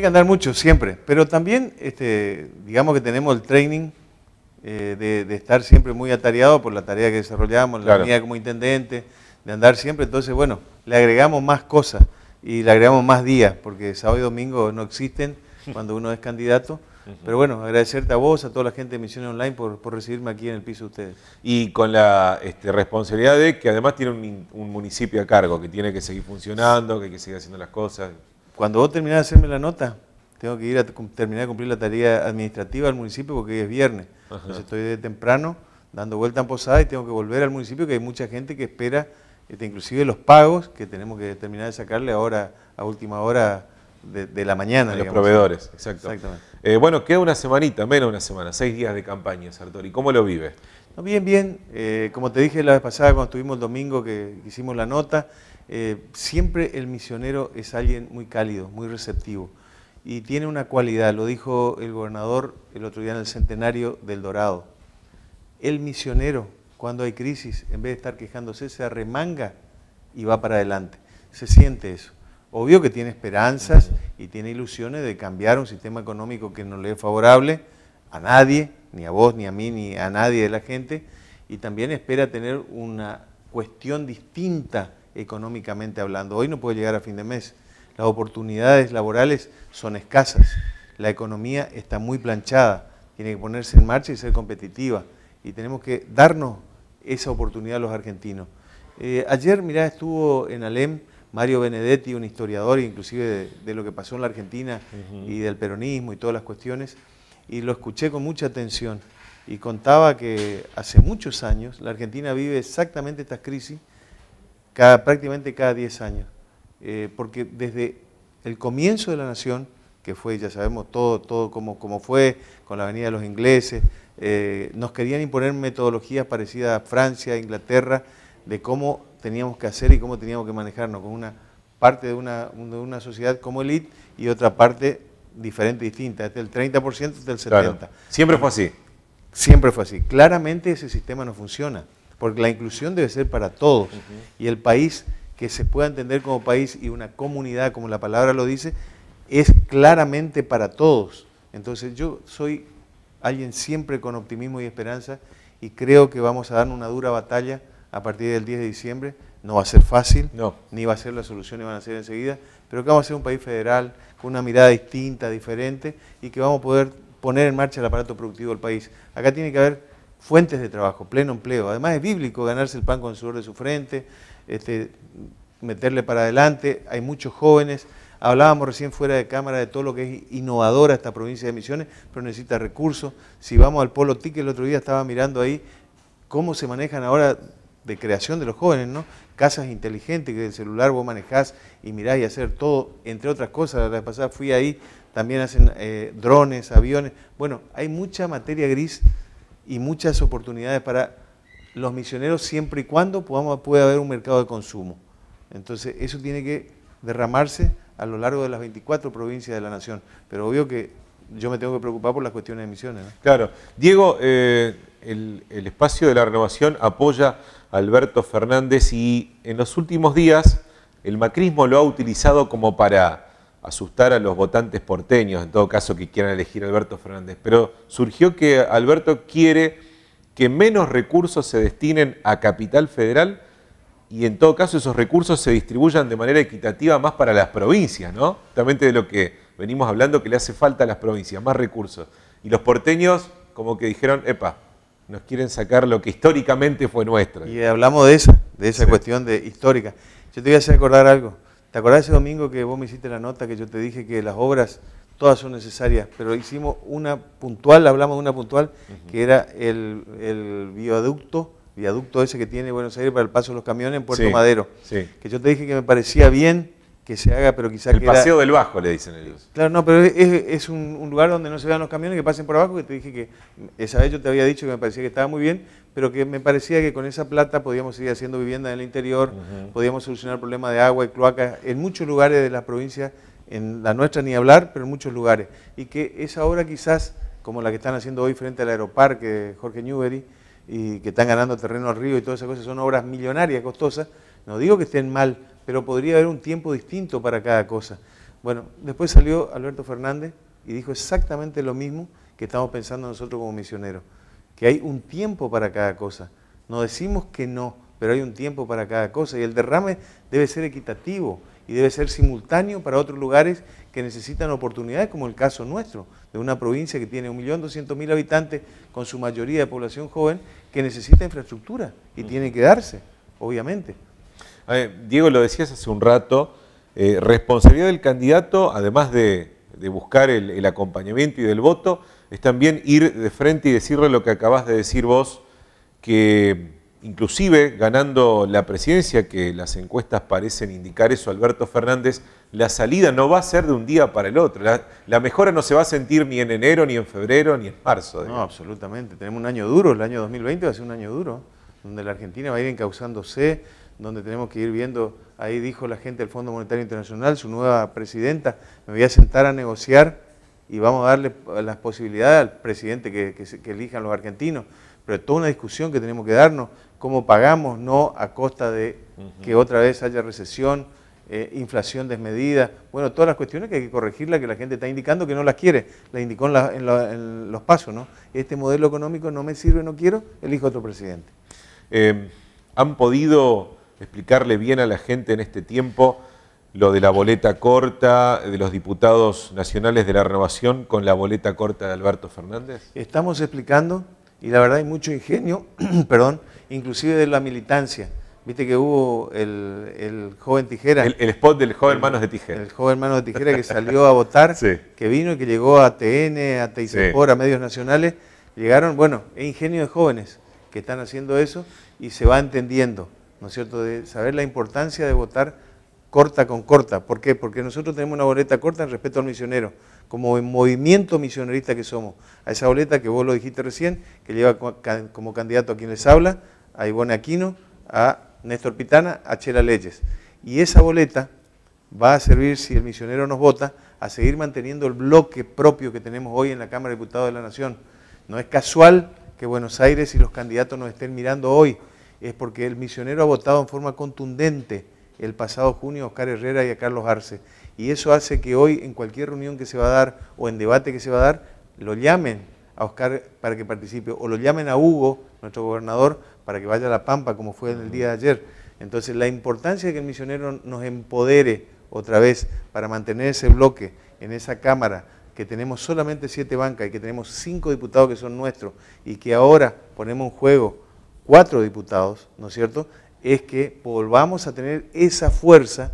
que andar mucho siempre, pero también este, digamos que tenemos el training eh, de, estar siempre muy atareado por la tarea que desarrollamos, la unidad como intendente, de andar siempre, entonces bueno, le agregamos más cosas y le agregamos más días, porque sábado y domingo no existen cuando uno es candidato. Pero bueno, agradecerte a vos, a toda la gente de Misiones Online por, recibirme aquí en el piso de ustedes. Y con la este, responsabilidad de que además tiene un, municipio a cargo, que tiene que seguir funcionando, que hay que seguir haciendo las cosas. Cuando vos terminás de hacerme la nota, tengo que ir a terminar de cumplir la tarea administrativa al municipio porque hoy es viernes. Entonces estoy de temprano dando vuelta en Posada y tengo que volver al municipio que hay mucha gente que espera, este, inclusive los pagos que tenemos que terminar de sacarle ahora a última hora de, la mañana. los proveedores, exacto. Eh, bueno, queda una semanita, menos una semana, seis días de campaña, Sartori. ¿Cómo lo vive? bien, bien. Eh, como te dije la vez pasada cuando estuvimos el domingo que hicimos la nota, eh, siempre el misionero es alguien muy cálido, muy receptivo y tiene una cualidad, lo dijo el gobernador el otro día en el centenario del Dorado. El misionero, cuando hay crisis, en vez de estar quejándose, se arremanga y va para adelante. Se siente eso. Obvio que tiene esperanzas y tiene ilusiones de cambiar un sistema económico que no le es favorable a nadie, ni a vos, ni a mí, ni a nadie de la gente, y también espera tener una cuestión distinta económicamente hablando. Hoy no puede llegar a fin de mes. Las oportunidades laborales son escasas. La economía está muy planchada, tiene que ponerse en marcha y ser competitiva. Y tenemos que darnos esa oportunidad a los argentinos. Eh, ayer, mirá, estuvo en Alem Mario Benedetti, un historiador inclusive de, lo que pasó en la Argentina y del peronismo y todas las cuestiones y lo escuché con mucha atención. Y contaba que hace muchos años la Argentina vive exactamente estas crisis cada, prácticamente cada 10 años. Eh, porque desde el comienzo de la nación, que fue, ya sabemos todo, todo cómo, cómo fue, con la venida de los ingleses, eh, nos querían imponer metodologías parecidas a Francia, Inglaterra, de cómo teníamos que hacer y cómo teníamos que manejarnos, con una parte de una, de una sociedad como élite y otra parte diferente, distinta, este es el 30%, del 70%. Siempre fue así. Siempre fue así. Claramente ese sistema no funciona, porque la inclusión debe ser para todos. Y el país que se pueda entender como país y una comunidad, como la palabra lo dice, es claramente para todos. Entonces yo soy alguien siempre con optimismo y esperanza y creo que vamos a dar una dura batalla a partir del 10 de diciembre. No va a ser fácil, no. ni va a ser la solución, ni van a ser enseguida, pero que vamos a ser un país federal con una mirada distinta, diferente y que vamos a poder poner en marcha el aparato productivo del país. Acá tiene que haber fuentes de trabajo, pleno empleo. Además es bíblico ganarse el pan con el sudor de su frente, este, meterle para adelante. Hay muchos jóvenes. Hablábamos recién fuera de cámara de todo lo que es innovadora esta provincia de Misiones, pero necesita recursos. Si vamos al Polo TIC, el otro día estaba mirando ahí cómo se manejan ahora de creación de los jóvenes, ¿no? casas inteligentes que del celular vos manejás y mirás y hacer todo, entre otras cosas. La vez pasada fui ahí, también hacen eh, drones, aviones. Bueno, hay mucha materia gris y muchas oportunidades para los misioneros siempre y cuando podamos, pueda haber un mercado de consumo. Entonces, eso tiene que derramarse a lo largo de las 24 provincias de la nación. Pero obvio que yo me tengo que preocupar por las cuestiones de emisiones. Claro. Diego, eh, el, espacio de la renovación apoya a Alberto Fernández y en los últimos días el macrismo lo ha utilizado como para asustar a los votantes porteños, en todo caso que quieran elegir a Alberto Fernández. Pero surgió que Alberto quiere que menos recursos se destinen a Capital Federal y en todo caso esos recursos se distribuyan de manera equitativa más para las provincias, ¿no? Justamente de lo que venimos hablando que le hace falta a las provincias, más recursos. Y los porteños como que dijeron, epa, nos quieren sacar lo que históricamente fue nuestro. Y hablamos de esa, de esa cuestión de histórica. Yo te voy a hacer acordar algo. ¿Te acordás ese domingo que vos me hiciste la nota que yo te dije que las obras todas son necesarias, pero hicimos una puntual, hablamos de una puntual, que era el, viaducto, viaducto ese que tiene Buenos Aires para el paso de los camiones en Puerto Madero. Que yo te dije que me parecía bien que se haga, pero quizás... El paseo del Bajo, le dicen ellos. Claro, no, pero es, un, lugar donde no se vean los camiones que pasen por abajo, que te dije que, esa vez yo te había dicho que me parecía que estaba muy bien, pero que me parecía que con esa plata podíamos seguir haciendo vivienda en el interior, podíamos solucionar problemas de agua y cloacas en muchos lugares de las provincias, en la nuestra ni hablar, pero en muchos lugares. Y que esa obra quizás, como la que están haciendo hoy frente al aeroparque Jorge Newbery, y que están ganando terreno al río y todas esas cosas, son obras millonarias, costosas, no digo que estén mal, pero podría haber un tiempo distinto para cada cosa. Bueno, después salió Alberto Fernández y dijo exactamente lo mismo que estamos pensando nosotros como misioneros, que hay un tiempo para cada cosa. No decimos que no, pero hay un tiempo para cada cosa y el derrame debe ser equitativo y debe ser simultáneo para otros lugares que necesitan oportunidades, como el caso nuestro, de una provincia que tiene 1.200.000 habitantes con su mayoría de población joven que necesita infraestructura y tiene que darse, obviamente. Diego, lo decías hace un rato, eh, responsabilidad del candidato, además de, buscar el, acompañamiento y del voto, es también ir de frente y decirle lo que acabas de decir vos, que inclusive ganando la presidencia, que las encuestas parecen indicar eso, Alberto Fernández, la salida no va a ser de un día para el otro. La, mejora no se va a sentir ni en enero, ni en febrero, ni en marzo. No, absolutamente. Tenemos un año duro, el año 2020 va a ser un año duro donde la Argentina va a ir encauzándose, donde tenemos que ir viendo, ahí dijo la gente del Fondo Monetario Internacional, su nueva presidenta, me voy a sentar a negociar y vamos a darle las posibilidades al presidente que, elijan los argentinos. Pero es toda una discusión que tenemos que darnos, cómo pagamos, no a costa de que otra vez haya recesión, eh, inflación desmedida, bueno, todas las cuestiones que hay que corregirlas, que la gente está indicando que no las quiere, la indicó en los pasos, ¿no? Este modelo económico no me sirve, no quiero, elijo otro presidente. Eh, ¿Han podido explicarle bien a la gente en este tiempo lo de la boleta corta de los diputados nacionales de la renovación con la boleta corta de Alberto Fernández? Estamos explicando y la verdad hay mucho ingenio, perdón, inclusive de la militancia. Viste que hubo el, joven tijera. El, spot del joven manos de tijera. El joven manos de tijera que salió a votar, que vino y que llegó a TN, a Teisepor, a medios nacionales. Llegaron, bueno, es ingenio de jóvenes que están haciendo eso y se va entendiendo, ¿no es cierto?, de saber la importancia de votar corta con corta. ¿Por qué? Porque nosotros tenemos una boleta corta en respeto al misionero, como movimiento misionerista que somos. A esa boleta que vos lo dijiste recién, que lleva como candidato a quien les habla, a Ivonne Aquino, a Néstor Pitana, a Chela Leyes. Y esa boleta va a servir, si el misionero nos vota, a seguir manteniendo el bloque propio que tenemos hoy en la Cámara de Diputados de la Nación. No es casual que Buenos Aires y los candidatos nos estén mirando hoy, es porque el misionero ha votado en forma contundente el pasado junio a Oscar Herrera y a Carlos Arce. Y eso hace que hoy en cualquier reunión que se va a dar o en debate que se va a dar, lo llamen a Oscar para que participe o lo llamen a Hugo, nuestro gobernador, para que vaya a La Pampa, como fue en el día de ayer. Entonces la importancia de que el misionero nos empodere otra vez para mantener ese bloque en esa Cámara que tenemos solamente siete bancas y que tenemos cinco diputados que son nuestros y que ahora ponemos en juego cuatro diputados, ¿no es cierto?, es que volvamos a tener esa fuerza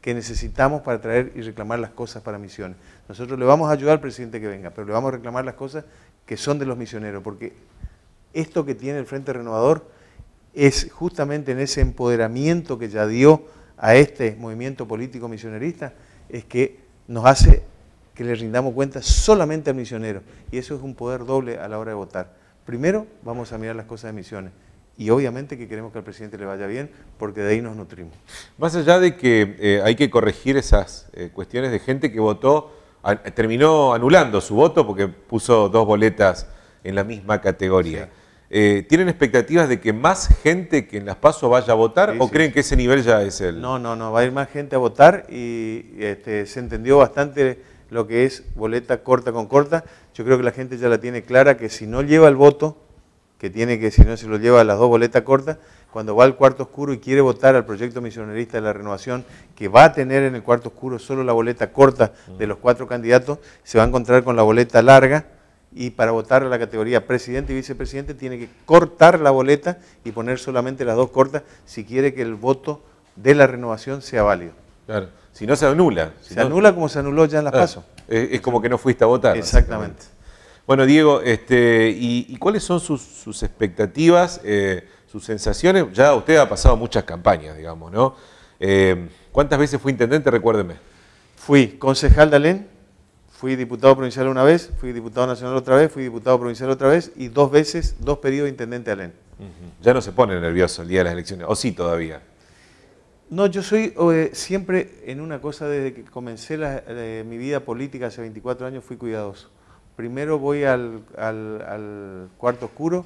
que necesitamos para traer y reclamar las cosas para misiones. Nosotros le vamos a ayudar al presidente que venga, pero le vamos a reclamar las cosas que son de los misioneros, porque esto que tiene el Frente Renovador es justamente en ese empoderamiento que ya dio a este movimiento político misionerista, es que nos hace que le rindamos cuenta solamente al misionero. Y eso es un poder doble a la hora de votar. Primero, vamos a mirar las cosas de misiones. Y obviamente que queremos que al presidente le vaya bien, porque de ahí nos nutrimos. Más allá de que eh, hay que corregir esas eh, cuestiones de gente que votó, terminó anulando su voto porque puso dos boletas en la misma categoría. Eh, ¿Tienen expectativas de que más gente que en las PASO vaya a votar o creen que ese nivel ya es el...? No, no, no, va a ir más gente a votar y este, se entendió bastante lo que es boleta corta con corta. Yo creo que la gente ya la tiene clara que si no lleva el voto, que tiene que, si no se lo lleva las dos boletas cortas, cuando va al cuarto oscuro y quiere votar al proyecto misionerista de la renovación, que va a tener en el cuarto oscuro solo la boleta corta de los cuatro candidatos, se va a encontrar con la boleta larga y para votar a la categoría presidente y vicepresidente tiene que cortar la boleta y poner solamente las dos cortas si quiere que el voto de la renovación sea válido. Claro. Si no se anula. se anula como se anuló ya en las ah, PASO. Es, como que no fuiste a votar. Exactamente. Bueno, Diego, este, ¿y, cuáles son sus, expectativas, eh, sus sensaciones? Ya usted ha pasado muchas campañas, digamos, ¿no? Eh, ¿Cuántas veces fui intendente? Recuérdeme. Fui concejal de Alén, fui diputado provincial una vez, fui diputado nacional otra vez, fui diputado provincial otra vez y dos veces, dos periodos de intendente de Alén. Ya no se pone nervioso el día de las elecciones, o sí todavía. No, yo soy eh, siempre en una cosa, desde que comencé eh, mi vida política hace 24 años, fui cuidadoso. Primero voy al, cuarto oscuro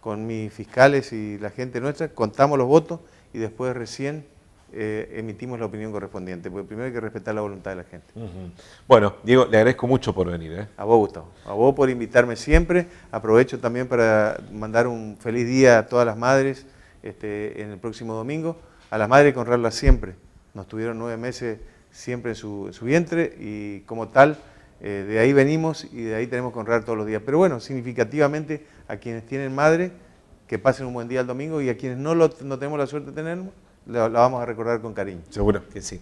con mis fiscales y la gente nuestra, contamos los votos y después recién eh, emitimos la opinión correspondiente, porque primero hay que respetar la voluntad de la gente. Bueno, Diego, le agradezco mucho por venir. A vos, Gustavo. A vos por invitarme siempre. Aprovecho también para mandar un feliz día a todas las madres este, en el próximo domingo a las madres siempre. Nos tuvieron nueve meses siempre en su, vientre y como tal, eh, de ahí venimos y de ahí tenemos que honrar todos los días. Pero bueno, significativamente a quienes tienen madre, que pasen un buen día el domingo y a quienes no, lo, tenemos la suerte de tener, la vamos a recordar con cariño. Seguro que sí.